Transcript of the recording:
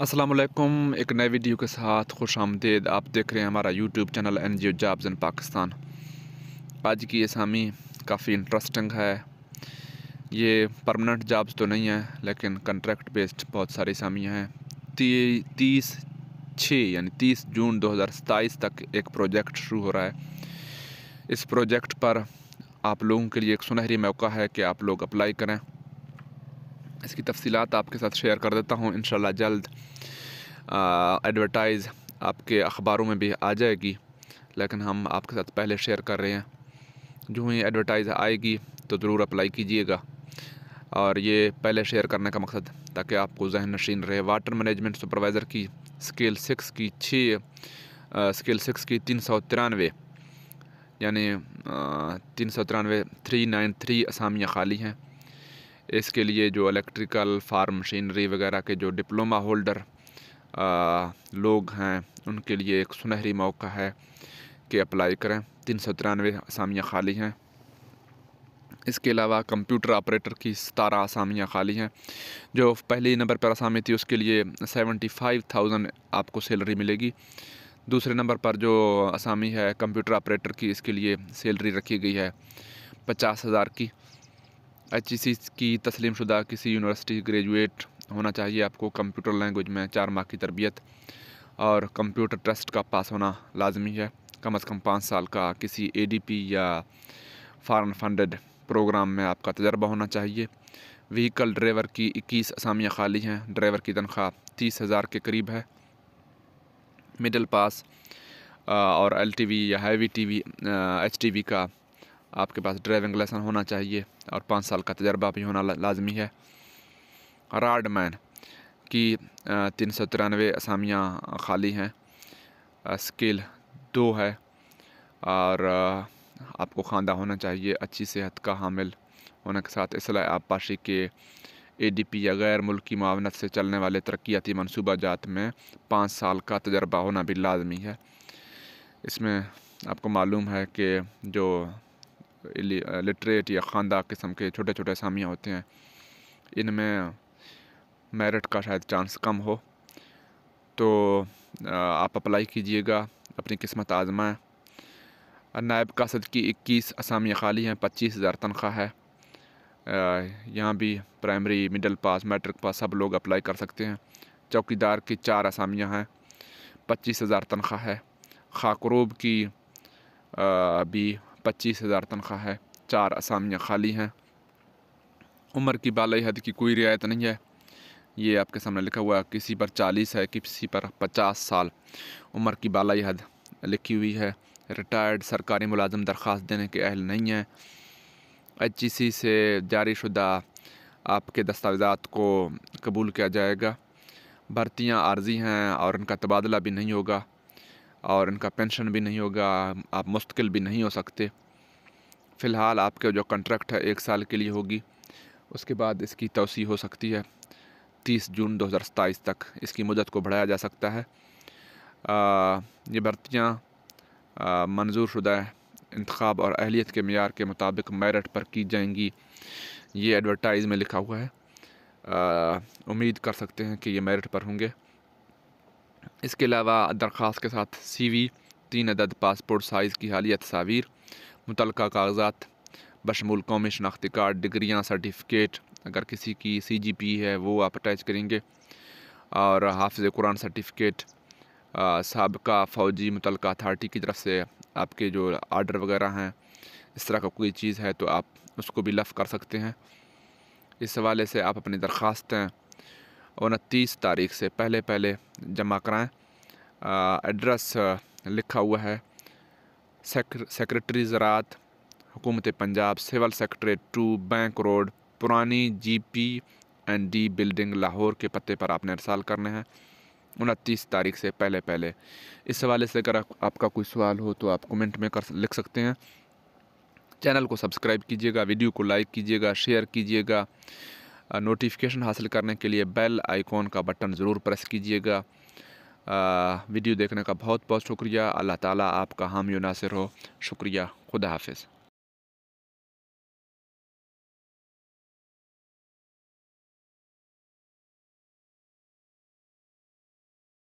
असलम एक नए वीडियो के साथ खुश आमदेद आप देख रहे हैं हमारा YouTube channel N G O jobs in Pakistan आज की ये सामी काफ़ी इंटरेस्टिंग है ये परमानेंट जॉब्स तो नहीं है लेकिन कंट्रैक्ट बेस्ड बहुत सारी सामियाँ हैं ती तीस छः यानी तीस जून दो हज़ार सताईस तक एक प्रोजेक्ट शुरू हो रहा है इस प्रोजेक्ट पर आप लोगों के लिए एक सुनहरी मौका है कि आप लोग अप्लाई करें इसकी तफसीत आपके साथ शेयर कर देता हूँ इन जल्द एडवरटाइज़ आपके अखबारों में भी आ जाएगी लेकिन हम आपके साथ पहले शेयर कर रहे हैं जो ही एडवरटाइज़ आएगी तो ज़रूर अप्लाई कीजिएगा और ये पहले शेयर करने का मकसद ताकि आपको जहन नशीन रहे वाटर मैनेजमेंट सुपरवाइज़र की स्केल सिक्स की छः स्केल सिक्स की तीन सौ तिरानवे यानी तीन सौ तिरानवे थ्री नाइन थ्री असामियाँ खाली हैं इसके लिए जो इलेक्ट्रिकल फार्म मशीनरी वगैरह के जो डिप्लोमा होल्डर आ, लोग हैं उनके लिए एक सुनहरी मौका है कि अप्लाई करें तीन सौ तिरानवे आसामियाँ खाली हैं इसके अलावा कंप्यूटर ऑपरेटर की सतारह आसामियाँ खाली हैं जो पहले नंबर पर आसामी थी उसके लिए सेवेंटी फाइव थाउजेंड आपको सैलरी मिलेगी दूसरे नंबर पर जो आसामी है कंप्यूटर ऑपरेटर की इसके लिए सैलरी रखी गई है पचास हज़ार की ई सी की तस्लीम शुदा किसी यूनिवर्सिटी ग्रेजुएट होना चाहिए आपको कंप्यूटर लैंग्वेज में चार माह की तरबियत और कंप्यूटर ट्रस्ट का पास होना लाजमी है कम अज़ कम पाँच साल का किसी ए डी पी या फ़ारन फंडेड प्रोग्राम में आपका तजर्बा होना चाहिए व्हीकल ड्राइवर की इक्कीस असामियाँ खाली हैं ड्राइवर की तनख्वाह तीस हज़ार के करीब है मिडल पास और एल टी वी या heavy T V H T V का आपके पास ड्राइविंग लाइसेंस होना चाहिए और पाँच साल का तजर्बा भी होना लाजमी है राड मैन की तीन सौ तिरानवे असामियाँ खाली हैं स्किल दो है और आपको खानदा होना चाहिए अच्छी सेहत का हामिल होने के साथ इसलिए आप पाशी के ए डी पी या गैर मुल्की मावनत से चलने वाले तरक्याती मनसूबा जात में पाँच साल का तजर्बा होना भी लाजमी है इसमें आपको मालूम है कि जो लिटरेट या ख़ानदा किस्म के छोटे छोटे असामियाँ होते हैं इनमें मेरिट का शायद चांस कम हो तो आप अप्लाई कीजिएगा अपनी किस्मत आजमाएँ नायब कासद की इक्कीस असामियाँ खाली हैं पच्चीस हज़ार तनख्वाह है यहाँ भी primary middle pass matric pass सब लोग अप्लाई कर सकते हैं चौकीदार की चार असामियाँ हैं पच्चीस हज़ार तनख्वाह है खाकरूब की आ, भी पच्चीस हज़ार तनख्वाह है चार असामियाँ खाली हैं उम्र की बालई हद की कोई रियायत नहीं है ये आपके सामने लिखा हुआ है किसी पर चालीस है किसी पर पचास साल उम्र की बालई हद लिखी हुई है रिटायर्ड सरकारी मुलाजम दरख्वास्त देने के अहल नहीं है एच से जारी शुदा आपके दस्तावेज़ात को कबूल किया जाएगा भर्तियाँ आर्जी हैं और इनका तबादला भी नहीं होगा और इनका पेंशन भी नहीं होगा आप मुस्तकिल भी नहीं हो सकते फ़िलहाल आपके जो कंट्रैक्ट है एक साल के लिए होगी उसके बाद इसकी तोसी हो सकती है तीस जून दो हज़ार सत्ताईस तक इसकी मदद को बढ़ाया जा सकता है आ, ये भर्तियाँ मंजूर शुदा इंतखब और अहलीत के मैार के मुताबिक मेरिट पर की जाएंगी ये एडवर्टाइज़ में लिखा हुआ है उम्मीद कर सकते हैं कि ये मेरिट पर होंगे इसके अलावा दरख्वास्त के साथ सी वी तीन अदद पासपोर्ट साइज़ की हालिया तस्वीर मुतल कागजात बशमूल कौमी शनाख्ती कार्ड डिग्रियाँ सर्टिफिकेट अगर किसी की सी जी पी है वो आप अटैच करेंगे और हाफज कुरान सर्टिफिकेट सबका फ़ौजी मुतल अथार्टी की तरफ से आपके जो आर्डर वगैरह हैं इस तरह का कोई चीज़ है तो आप उसको भी लफ कर सकते हैं इस हवाले से आप अपनी दरख्वास्तें उनतीस तारीख से पहले पहले जमा कराएँ एड्रेस लिखा हुआ है सेक्रेटरी ज़रात हुकूमत Punjab civil secretary two bank road पुरानी G P and D building Lahore के पते पर आपने अरसाल करने हैं उनतीस तारीख से पहले पहले इस हवाले से अगर आपका कोई सवाल हो तो आप कमेंट में कर लिख सकते हैं चैनल को सब्सक्राइब कीजिएगा वीडियो को लाइक कीजिएगा शेयर कीजिएगा नोटिफिकेशन हासिल करने के लिए बेल आइकॉन का बटन ज़रूर प्रेस कीजिएगा वीडियो देखने का बहुत बहुत शुक्रिया अल्लाह ताला आपका हामी नासिर हो शुक्रिया खुदा हाफिज़